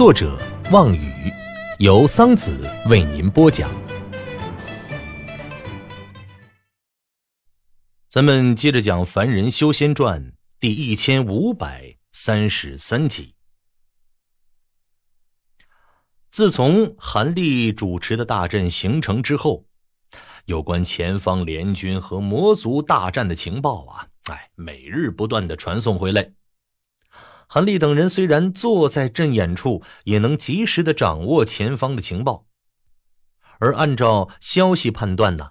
作者望雨，由桑子为您播讲。咱们接着讲《凡人修仙传》第一千五百三十三集。自从韩立主持的大阵形成之后，有关前方联军和魔族大战的情报啊，哎，每日不断的传送回来。韩立等人虽然坐在阵眼处，也能及时的掌握前方的情报。而按照消息判断呢，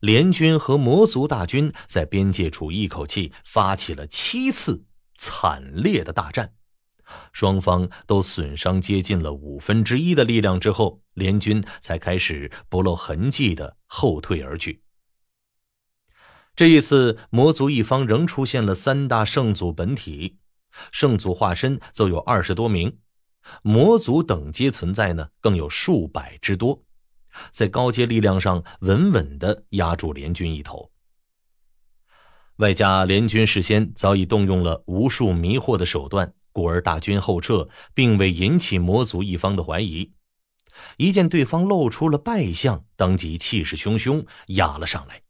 联军和魔族大军在边界处一口气发起了七次惨烈的大战，双方都损伤接近了五分之一的力量之后，联军才开始不露痕迹的后退而去。这一次，魔族一方仍出现了三大圣祖本体。圣祖化身则有二十多名，魔族等阶存在呢，更有数百之多，在高阶力量上稳稳的压住联军一头。外加联军事先早已动用了无数迷惑的手段，故而大军后撤并未引起魔族一方的怀疑。一见对方露出了败相，当即气势汹汹压了上来。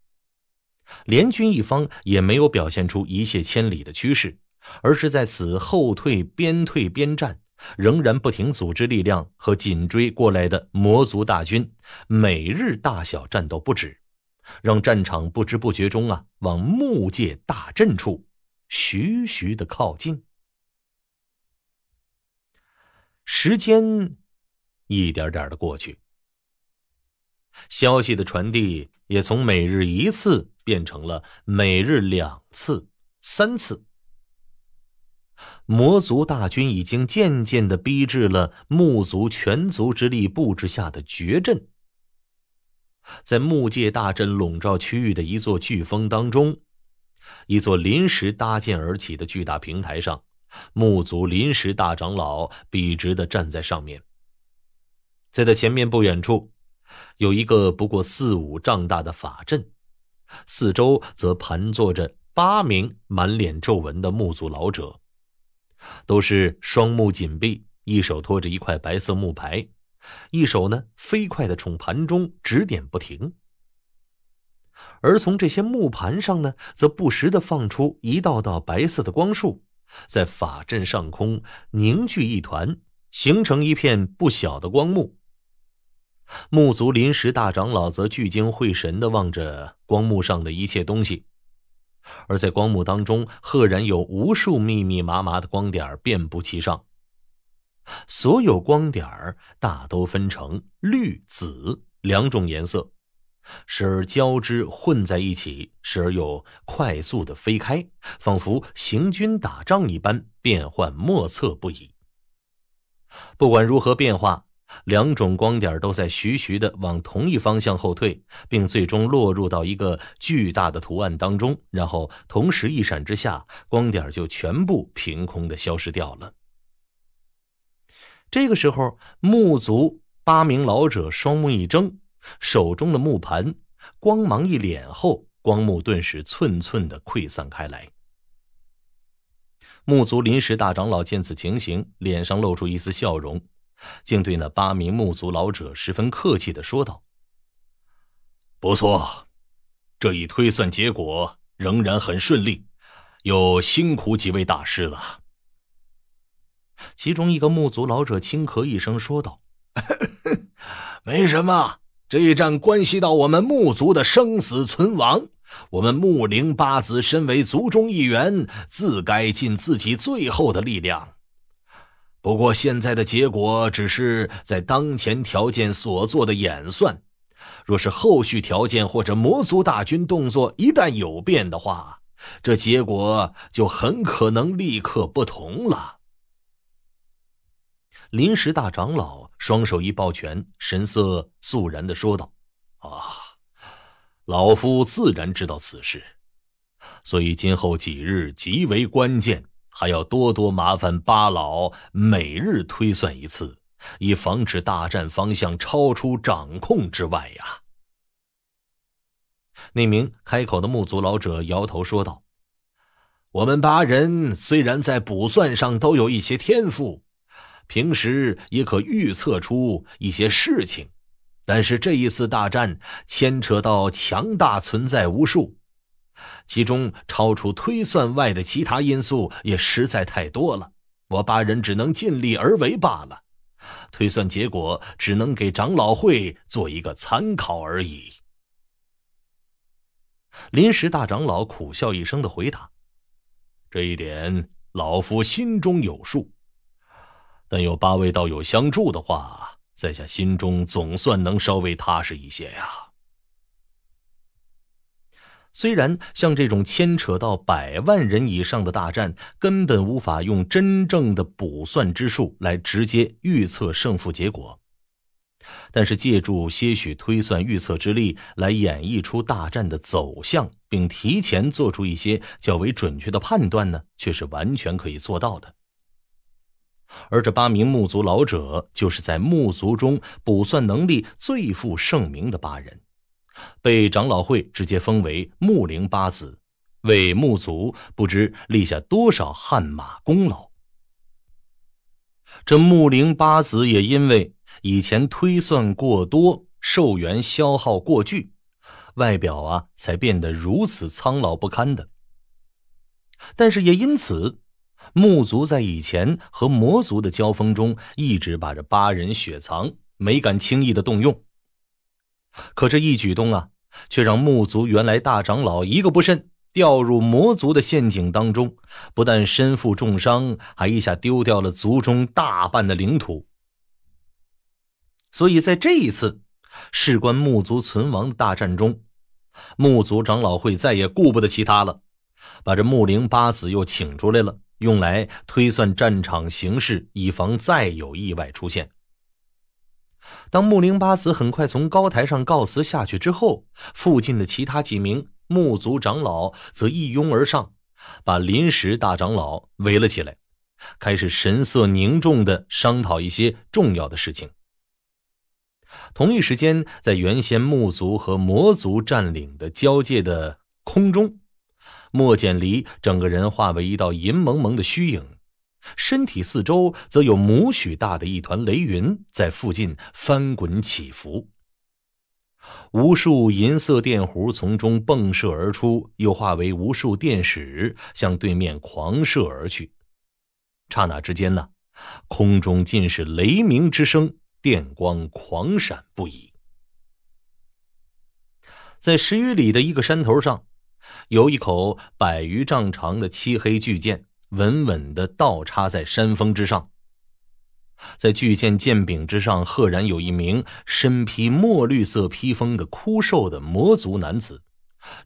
联军一方也没有表现出一泻千里的趋势。而是在此后退，边退边战，仍然不停组织力量和紧追过来的魔族大军，每日大小战斗不止，让战场不知不觉中啊往木界大阵处徐徐的靠近。时间一点点的过去，消息的传递也从每日一次变成了每日两次、三次。魔族大军已经渐渐的逼至了木族全族之力布置下的绝阵，在木界大阵笼罩区域的一座巨峰当中，一座临时搭建而起的巨大平台上，木族临时大长老笔直的站在上面。在他前面不远处，有一个不过四五丈大的法阵，四周则盘坐着八名满脸皱纹的木族老者。都是双目紧闭，一手托着一块白色木牌，一手呢飞快地冲盘中指点不停。而从这些木盘上呢，则不时地放出一道道白色的光束，在法阵上空凝聚一团，形成一片不小的光幕。木族临时大长老则聚精会神地望着光幕上的一切东西。而在光幕当中，赫然有无数密密麻麻的光点遍布其上，所有光点大都分成绿、紫两种颜色，时而交织混在一起，时而又快速的飞开，仿佛行军打仗一般，变幻莫测不已。不管如何变化。两种光点都在徐徐的往同一方向后退，并最终落入到一个巨大的图案当中，然后同时一闪之下，光点就全部凭空的消失掉了。这个时候，木族八名老者双目一睁，手中的木盘光芒一敛后，光幕顿时寸寸的溃散开来。木族临时大长老见此情形，脸上露出一丝笑容。竟对那八名木族老者十分客气的说道：“不错，这一推算结果仍然很顺利，又辛苦几位大师了。”其中一个木族老者轻咳一声说道：“ 没什么，这一战关系到我们木族的生死存亡，我们木灵八子身为族中一员，自该尽自己最后的力量。”不过，现在的结果只是在当前条件所做的演算，若是后续条件或者魔族大军动作一旦有变的话，这结果就很可能立刻不同了。临时大长老双手一抱拳，神色肃然的说道：“啊，老夫自然知道此事，所以今后几日极为关键。”还要多多麻烦八老每日推算一次，以防止大战方向超出掌控之外呀。那名开口的木族老者摇头说道：“我们八人虽然在卜算上都有一些天赋，平时也可预测出一些事情，但是这一次大战牵扯到强大存在无数。”其中超出推算外的其他因素也实在太多了，我八人只能尽力而为罢了。推算结果只能给长老会做一个参考而已。临时大长老苦笑一声的回答：“这一点老夫心中有数，但有八位道友相助的话，在下心中总算能稍微踏实一些呀。”虽然像这种牵扯到百万人以上的大战，根本无法用真正的卜算之术来直接预测胜负结果，但是借助些许推算预测之力来演绎出大战的走向，并提前做出一些较为准确的判断呢，却是完全可以做到的。而这八名木族老者，就是在木族中卜算能力最负盛名的八人。被长老会直接封为木灵八子，为木族不知立下多少汗马功劳。这木灵八子也因为以前推算过多，寿元消耗过巨，外表啊才变得如此苍老不堪的。但是也因此，木族在以前和魔族的交锋中，一直把这八人雪藏，没敢轻易的动用。可这一举动啊，却让木族原来大长老一个不慎掉入魔族的陷阱当中，不但身负重伤，还一下丢掉了族中大半的领土。所以，在这一次事关木族存亡的大战中，木族长老会再也顾不得其他了，把这木灵八子又请出来了，用来推算战场形势，以防再有意外出现。当木灵八子很快从高台上告辞下去之后，附近的其他几名木族长老则一拥而上，把临时大长老围了起来，开始神色凝重的商讨一些重要的事情。同一时间，在原先木族和魔族占领的交界的空中，莫简离整个人化为一道银蒙蒙的虚影。身体四周则有拇许大的一团雷云在附近翻滚起伏，无数银色电弧从中迸射而出，又化为无数电矢向对面狂射而去。刹那之间呢，空中尽是雷鸣之声，电光狂闪不已。在十余里的一个山头上，有一口百余丈长的漆黑巨剑。稳稳的倒插在山峰之上，在巨剑剑柄之上，赫然有一名身披墨绿色披风的枯瘦的魔族男子，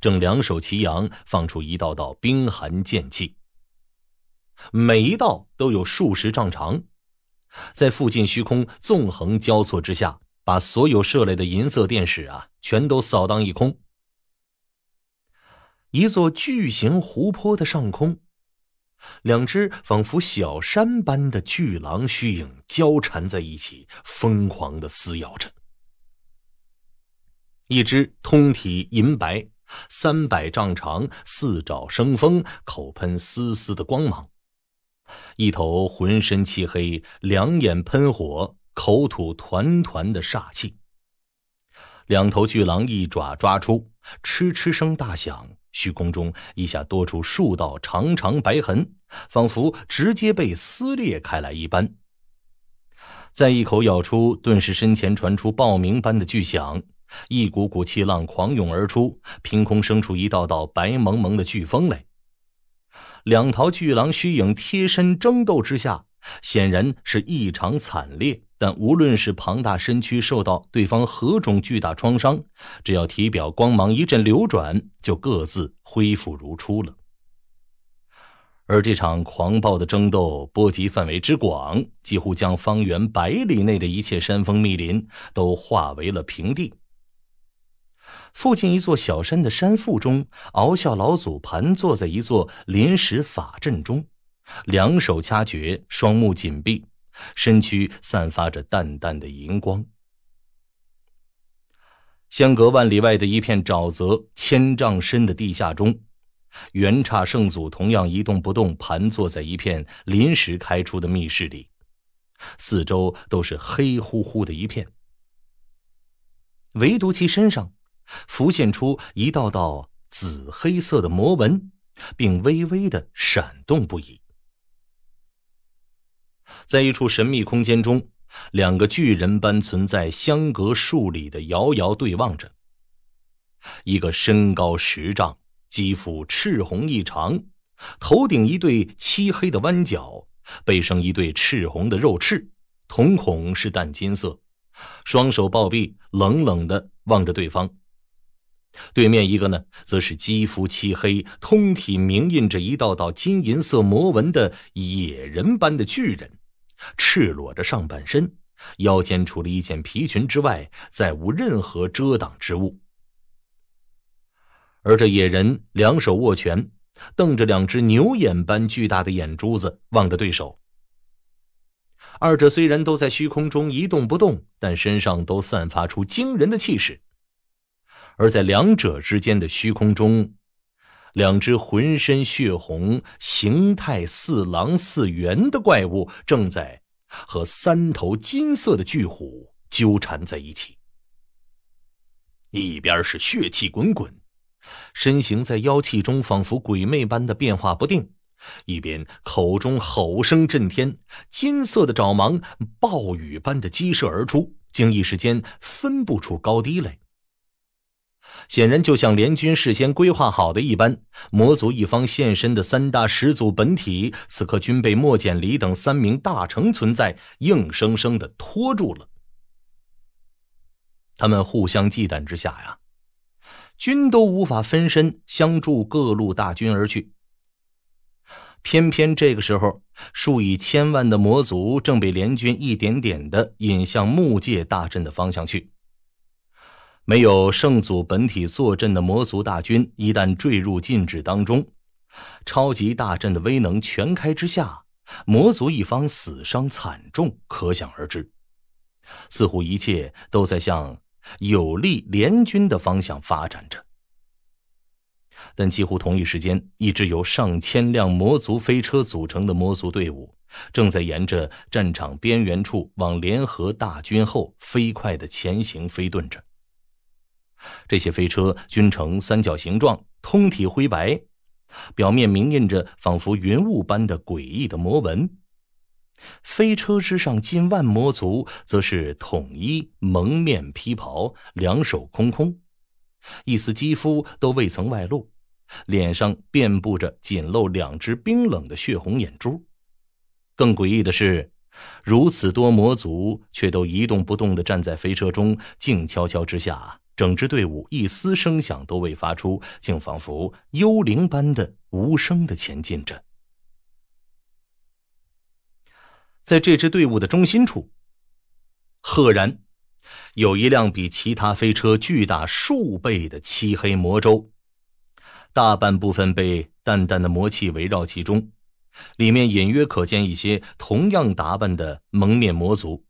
正两手齐扬，放出一道道冰寒剑气。每一道都有数十丈长，在附近虚空纵横交错之下，把所有射来的银色电矢啊，全都扫荡一空。一座巨型湖泊的上空。两只仿佛小山般的巨狼虚影交缠在一起，疯狂的撕咬着。一只通体银白，三百丈长，四爪生风，口喷丝丝的光芒；一头浑身漆黑，两眼喷火，口吐团团的煞气。两头巨狼一爪抓出，嗤嗤声大响。虚空中一下多出数道长长白痕，仿佛直接被撕裂开来一般。再一口咬出，顿时身前传出爆鸣般的巨响，一股股气浪狂涌而出，凭空生出一道道白蒙蒙的飓风来。两条巨狼虚影贴身争斗之下。显然是异常惨烈，但无论是庞大身躯受到对方何种巨大创伤，只要体表光芒一阵流转，就各自恢复如初了。而这场狂暴的争斗波及范围之广，几乎将方圆百里内的一切山峰、密林都化为了平地。附近一座小山的山腹中，敖啸老祖盘坐在一座临时法阵中。两手掐诀，双目紧闭，身躯散发着淡淡的银光。相隔万里外的一片沼泽，千丈深的地下中，元刹圣祖同样一动不动盘坐在一片临时开出的密室里，四周都是黑乎乎的一片，唯独其身上浮现出一道道紫黑色的魔纹，并微微的闪动不已。在一处神秘空间中，两个巨人般存在相隔数里的遥遥对望着。一个身高十丈，肌肤赤红异常，头顶一对漆黑的弯角，背上一对赤红的肉翅，瞳孔是淡金色，双手抱臂，冷冷的望着对方。对面一个呢，则是肌肤漆黑、通体明印着一道道金银色魔纹的野人般的巨人，赤裸着上半身，腰间除了一件皮裙之外，再无任何遮挡之物。而这野人两手握拳，瞪着两只牛眼般巨大的眼珠子望着对手。二者虽然都在虚空中一动不动，但身上都散发出惊人的气势。而在两者之间的虚空中，两只浑身血红、形态似狼似猿的怪物正在和三头金色的巨虎纠缠在一起。一边是血气滚滚，身形在妖气中仿佛鬼魅般的变化不定；一边口中吼声震天，金色的爪芒暴雨般的激射而出，竟一时间分不出高低来。显然就像联军事先规划好的一般，魔族一方现身的三大始祖本体，此刻均被莫简离等三名大成存在硬生生的拖住了。他们互相忌惮之下呀，均都无法分身相助各路大军而去。偏偏这个时候，数以千万的魔族正被联军一点点的引向木界大阵的方向去。没有圣祖本体坐镇的魔族大军，一旦坠入禁制当中，超级大阵的威能全开之下，魔族一方死伤惨重，可想而知。似乎一切都在向有利联军的方向发展着。但几乎同一时间，一支由上千辆魔族飞车组成的魔族队伍，正在沿着战场边缘处往联合大军后飞快的前行、飞遁着。这些飞车均呈三角形状，通体灰白，表面明印着仿佛云雾般的诡异的魔纹。飞车之上，近万魔族则是统一蒙面披袍，两手空空，一丝肌肤都未曾外露，脸上遍布着仅露两只冰冷的血红眼珠。更诡异的是，如此多魔族却都一动不动地站在飞车中，静悄悄之下。整支队伍一丝声响都未发出，竟仿佛幽灵般的无声的前进着。在这支队伍的中心处，赫然有一辆比其他飞车巨大数倍的漆黑魔舟，大半部分被淡淡的魔气围绕其中，里面隐约可见一些同样打扮的蒙面魔族。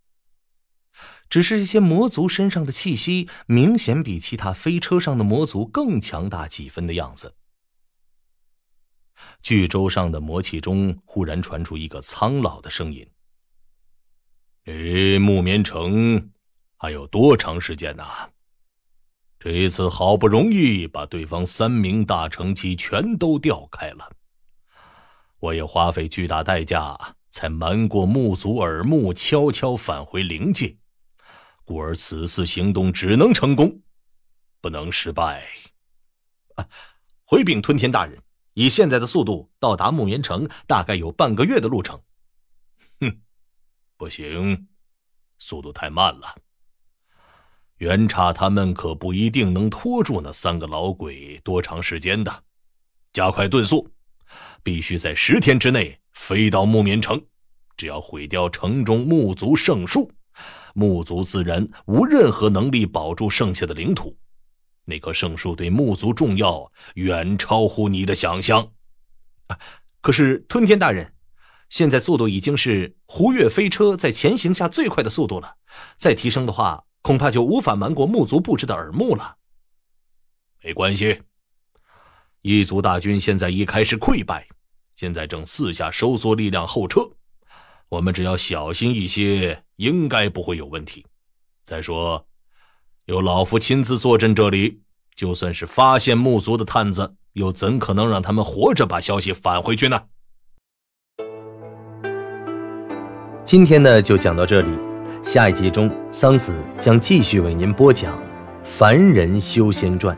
只是这些魔族身上的气息，明显比其他飞车上的魔族更强大几分的样子。巨舟上的魔气中忽然传出一个苍老的声音：“离木棉城还有多长时间呢？”这一次好不容易把对方三名大成期全都调开了，我也花费巨大代价才瞒过木族耳目，悄悄返回灵界。故而此次行动只能成功，不能失败。啊，回禀吞天大人，以现在的速度到达木棉城，大概有半个月的路程。哼，不行，速度太慢了。元叉他们可不一定能拖住那三个老鬼多长时间的。加快遁速，必须在十天之内飞到木棉城。只要毁掉城中木族圣树。木族自然无任何能力保住剩下的领土，那棵圣树对木族重要，远超乎你的想象。可是吞天大人，现在速度已经是胡越飞车在前行下最快的速度了，再提升的话，恐怕就无法瞒过木族布置的耳目了。没关系，异族大军现在已开始溃败，现在正四下收缩力量后撤。我们只要小心一些，应该不会有问题。再说，有老夫亲自坐镇这里，就算是发现木族的探子，又怎可能让他们活着把消息返回去呢？今天呢，就讲到这里，下一集中桑子将继续为您播讲《凡人修仙传》。